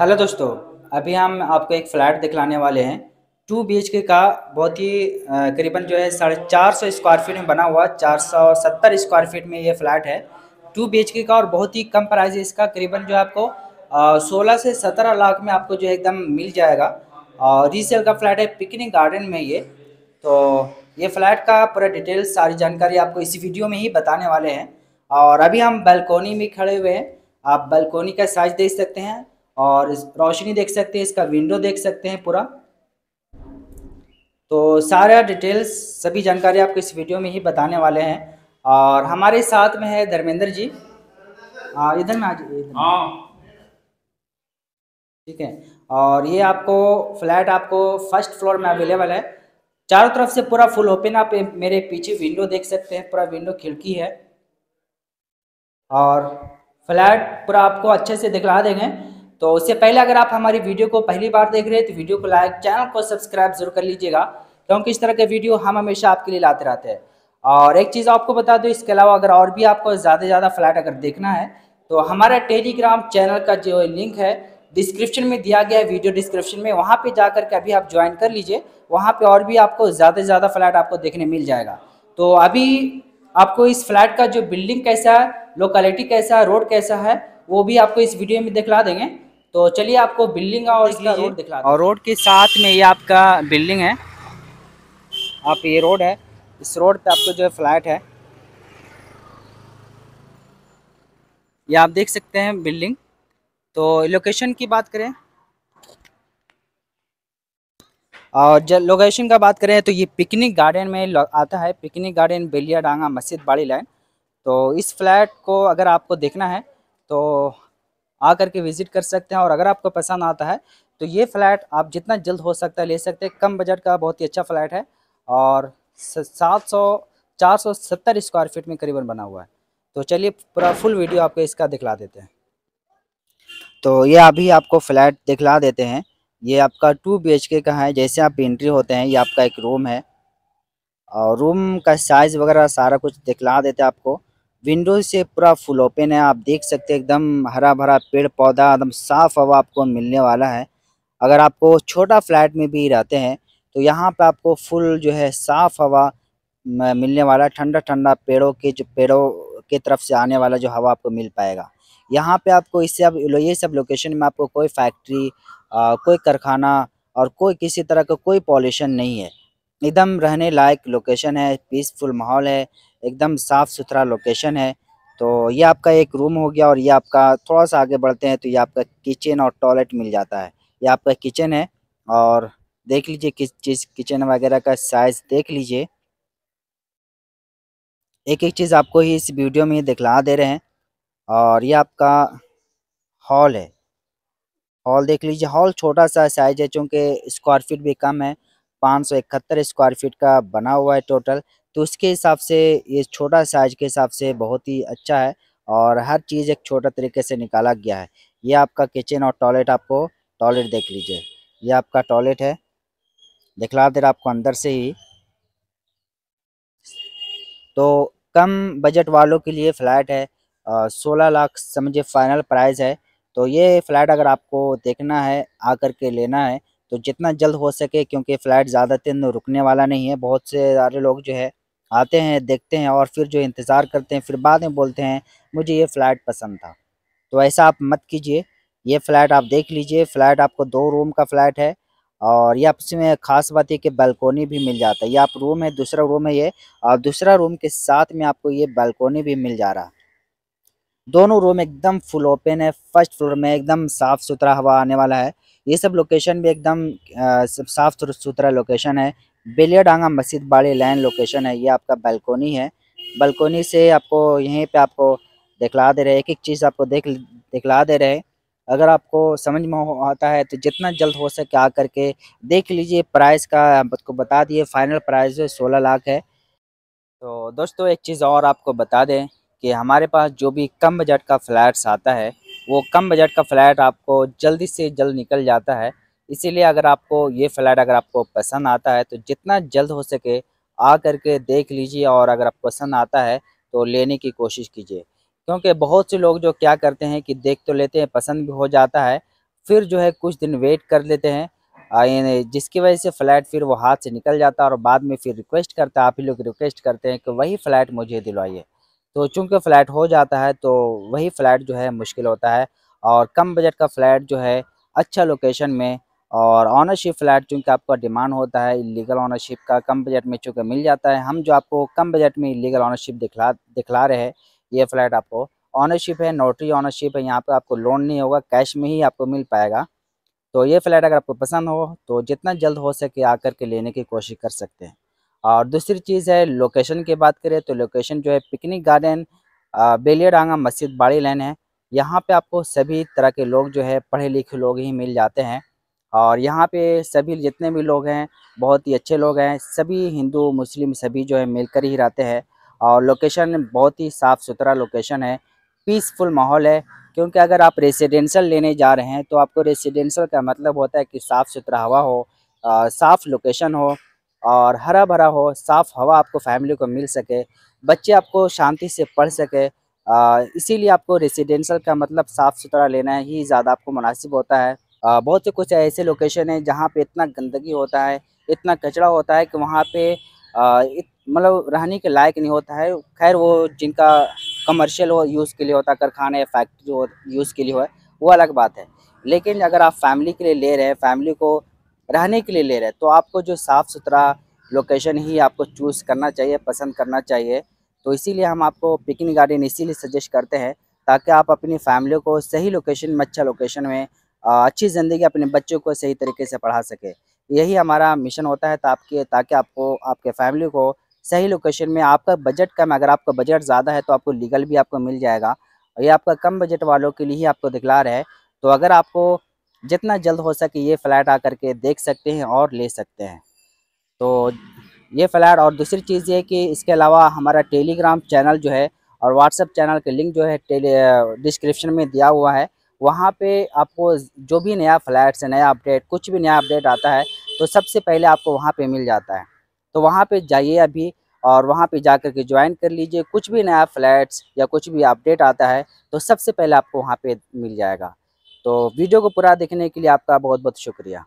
Hello दोस्तों अभी हम आपको एक फ्लैट दिखलाने वाले हैं टू बी एच के का बहुत ही करीबन जो है साढ़े चार सौ स्क्वायर फीट में बना हुआ चार सौ सत्तर स्क्वायर फीट में ये फ्लैट है टू बी एच के का और बहुत ही कम प्राइस है इसका करीबन जो है आपको सोलह से सत्रह लाख में आपको जो है एकदम मिल जाएगा और रीसेल का फ्लैट है पिकनिक गार्डन में ये तो ये फ्लैट का पूरा डिटेल सारी जानकारी आपको इसी वीडियो में ही बताने वाले हैं और अभी हम बालकोनी में खड़े हुए हैं आप बालकोनी का साइज देख सकते हैं और रोशनी देख सकते हैं इसका विंडो देख सकते हैं पूरा तो सारा डिटेल्स सभी जानकारी आपको इस वीडियो में ही बताने वाले हैं और हमारे साथ में है धर्मेंद्र जी आ, इधर में आ जाइए हाँ। ठीक है और ये आपको फ्लैट आपको फर्स्ट फ्लोर में अवेलेबल है चारों तरफ से पूरा फुल ओपन आप मेरे पीछे विंडो देख सकते हैं पूरा विंडो खिड़की है और फ्लैट पूरा आपको अच्छे से दिखला देंगे तो उससे पहले अगर आप हमारी वीडियो को पहली बार देख रहे हैं तो वीडियो को लाइक चैनल को सब्सक्राइब जरूर कर लीजिएगा क्योंकि इस तरह के वीडियो हम हमेशा आपके लिए लाते रहते हैं और एक चीज़ आपको बता दो इसके अलावा अगर और भी आपको ज़्यादा से ज़्यादा फ्लैट अगर देखना है तो हमारा टेलीग्राम चैनल का जो लिंक है डिस्क्रिप्शन में दिया गया है वीडियो डिस्क्रिप्शन में वहाँ पे जा करके अभी आप ज्वाइन कर लीजिए वहाँ पे और भी आपको ज़्यादा से ज़्यादा फ्लैट आपको देखने मिल जाएगा तो अभी आपको इस फ्लैट का जो बिल्डिंग कैसा है लोकेलिटी कैसा है रोड कैसा है वो भी आपको इस वीडियो में दिखला देंगे तो चलिए आपको बिल्डिंग और इसका रोड दिखला और रोड के साथ में ये आपका बिल्डिंग है आप ये रोड है इस रोड पे आपको जो है फ्लैट है ये आप देख सकते हैं बिल्डिंग तो लोकेशन की बात करें और जब लोकेशन का बात करें तो ये पिकनिक गार्डन में आता है पिकनिक गार्डन बेलिया डांगा मस्जिद बाड़ी लाइन तो इस फ्लैट को अगर आपको देखना है तो आकर के विजिट कर सकते हैं और अगर आपको पसंद आता है तो ये फ्लैट आप जितना जल्द हो सकता है ले सकते हैं कम बजट का बहुत ही अच्छा फ्लैट है और सात सौ चार सौ सत्तर स्क्वायर फीट में करीबन बना हुआ है तो चलिए पूरा फुल वीडियो आपको इसका दिखला देते हैं तो ये अभी आपको फ्लैट दिखला देते हैं ये आपका टू बी एच के का है जैसे आप एंट्री होते हैं ये आपका एक रूम है और रूम का साइज़ वगैरह सारा कुछ दिखला देते हैं आपको विंडो से पूरा फुल ओपन है आप देख सकते हैं एकदम हरा भरा पेड़ पौधा एकदम साफ हवा आपको मिलने वाला है अगर आपको छोटा फ्लैट में भी रहते हैं तो यहाँ पे आपको फुल जो है साफ हवा मिलने वाला ठंडा ठंडा पेड़ों के जो पेड़ों के तरफ से आने वाला जो हवा आपको मिल पाएगा यहाँ पे आपको इससे अब ये सब लोकेशन में आपको कोई फैक्ट्री कोई कारखाना और कोई किसी तरह का को कोई पॉल्यूशन नहीं है एकदम रहने लायक लोकेशन है पीसफुल माहौल है एकदम साफ सुथरा लोकेशन है तो ये आपका एक रूम हो गया और ये आपका थोड़ा सा आगे बढ़ते हैं तो ये आपका किचन और टॉयलेट मिल जाता है ये आपका किचन है और देख लीजिए किस चीज़ किचन वगैरह का साइज देख लीजिए एक एक चीज़ आपको ही इस वीडियो में दिखला दे रहे हैं और ये आपका हॉल है हॉल देख लीजिए हॉल छोटा सा साइज है क्योंकि स्क्वायर फीट भी कम है पाँच सौ इकहत्तर स्क्वायर फीट का बना हुआ है टोटल तो उसके हिसाब से ये छोटा साइज के हिसाब से बहुत ही अच्छा है और हर चीज़ एक छोटा तरीके से निकाला गया है ये आपका किचन और टॉयलेट आपको टॉयलेट देख लीजिए ये आपका टॉयलेट है दिखला दे रहा आपको अंदर से ही तो कम बजट वालों के लिए फ्लैट है सोलह लाख समझिए फाइनल प्राइस है तो ये फ्लैट अगर आपको देखना है आकर के लेना है तो जितना जल्द हो सके क्योंकि फ़्लाइट ज़्यादा दिन रुकने वाला नहीं है बहुत से सारे लोग जो है आते हैं देखते हैं और फिर जो इंतज़ार करते हैं फिर बाद में बोलते हैं मुझे ये फ़्लाइट पसंद था तो ऐसा आप मत कीजिए ये फ़्लाइट आप देख लीजिए फ़्लाइट आपको दो रूम का फ़्लाइट है और यह इसमें ख़ास बात है कि बालकोनी भी मिल जाता है ये आप रूम है दूसरा रूम है ये और दूसरा रूम के साथ में आपको ये बालकोनी भी मिल जा रहा दोनों रूम एकदम फुल ओपन है फर्स्ट फ्लोर में एकदम साफ़ सुथरा हवा आने वाला है ये सब लोकेशन भी एकदम साफ सुथरा लोकेशन है बेलियाडांगा मस्जिद बाड़ी लैन लोकेशन है ये आपका बालकोनी है बालकोनी से आपको यहीं पे आपको दिखला दे रहे एक एक चीज़ आपको देख दिखला दे रहे अगर आपको समझ में आता है तो जितना जल्द हो सके आ करके देख लीजिए प्राइस का आपको बता दिए फाइनल प्राइस जो सोलह लाख है तो दोस्तों एक चीज़ और आपको बता दें कि हमारे पास जो भी कम बजट का फ्लैट्स आता है वो कम बजट का फ्लैट आपको जल्दी से जल्द निकल जाता है इसीलिए अगर आपको ये फ्लैट अगर आपको पसंद आता है तो जितना जल्द हो सके आ करके देख लीजिए और अगर आपको पसंद आता है तो लेने की कोशिश कीजिए क्योंकि बहुत से लोग जो क्या करते हैं कि देख तो लेते हैं पसंद भी हो जाता है फिर जो है कुछ दिन वेट कर लेते हैं जिसकी वजह से फ़्लैट फिर वो हाथ से निकल जाता है और बाद में फिर रिक्वेस्ट करता है आप ही लोग रिक्वेस्ट करते हैं कि वही फ़्लैट मुझे दिलवाइए तो चूंकि फ़्लैट हो जाता है तो वही फ़्लैट जो है मुश्किल होता है और कम बजट का फ़्लैट जो है अच्छा लोकेशन में और ऑनरशिप फ़्लैट चूँकि आपका डिमांड होता है इलीगल ऑनरशिप का कम बजट में चूँकि मिल जाता है हम जो आपको कम बजट में इलीगल ऑनरशिप दिखला दिखला रहे हैं ये फ़्लैट आपको ऑनरशिप है नोटरी ऑनरशिप है यहाँ पर आपको लोन नहीं होगा कैश में ही आपको मिल पाएगा तो ये फ़्लैट अगर आपको पसंद हो तो जितना जल्द हो सके आकर के लेने की कोशिश कर सकते हैं और दूसरी चीज़ है लोकेशन की बात करें तो लोकेशन जो है पिकनिक गार्डन बेलियाडांगा मस्जिद बाड़ी लाइन है यहाँ पे आपको सभी तरह के लोग जो है पढ़े लिखे लोग ही मिल जाते हैं और यहाँ पे सभी जितने भी लोग हैं बहुत ही अच्छे लोग हैं सभी हिंदू मुस्लिम सभी जो है मिलकर ही रहते हैं और लोकेशन बहुत ही साफ़ सुथरा लोकेशन है पीसफुल माहौल है क्योंकि अगर आप रेसिडेंशल लेने जा रहे हैं तो आपको रेसिडेंशल का मतलब होता है कि साफ़ सुथरा हवा हो साफ़ लोकेशन हो और हरा भरा हो साफ़ हवा आपको फैमिली को मिल सके बच्चे आपको शांति से पढ़ सके इसीलिए आपको रेसिडेंशल का मतलब साफ़ सुथरा लेना ही ज़्यादा आपको मुनासिब होता है आ, बहुत से कुछ ऐसे लोकेशन है जहाँ पे इतना गंदगी होता है इतना कचरा होता है कि वहाँ पे मतलब रहने के लायक नहीं होता है खैर वो जिनका कमर्शियल हो यूज़ के लिए होता है कारखाने फैक्ट्री हो यूज़ के लिए हो वो अलग बात है लेकिन अगर आप फैमिली के लिए ले रहे हैं फैमिली को रहने के लिए ले रहे हैं तो आपको जो साफ़ सुथरा लोकेशन ही आपको चूज़ करना चाहिए पसंद करना चाहिए तो इसीलिए हम आपको पिकनिक गार्डन इसीलिए सजेस्ट करते हैं ताकि आप अपनी फैमिली को सही लोकेशन में अच्छा लोकेशन में अच्छी ज़िंदगी अपने बच्चों को सही तरीके से पढ़ा सके यही हमारा मिशन होता है ताकि ताकि आपको आपके फैमिली को सही लोकेशन में आपका बजट कम अगर आपका बजट ज़्यादा है तो आपको लीगल भी आपको मिल जाएगा ये आपका कम बजट वालों के लिए ही आपको दिखला रहा है तो अगर आपको जितना जल्द हो सके ये फ्लैट आकर के देख सकते हैं और ले सकते हैं तो ये फ्लैट और दूसरी चीज़ ये कि इसके अलावा हमारा टेलीग्राम चैनल जो है और व्हाट्सअप चैनल का लिंक जो है डिस्क्रिप्शन में दिया हुआ है वहाँ पे आपको जो भी नया फ्लैट से नया अपडेट कुछ भी नया अपडेट आता है तो सबसे पहले आपको वहाँ पे मिल जाता है तो वहाँ पे जाइए अभी और वहाँ पे जा कर के ज्वाइन कर लीजिए कुछ भी नया फ्लैट्स या कुछ भी अपडेट आता है तो सबसे पहले आपको वहाँ पे मिल जाएगा तो वीडियो को पूरा देखने के लिए आपका बहुत बहुत शुक्रिया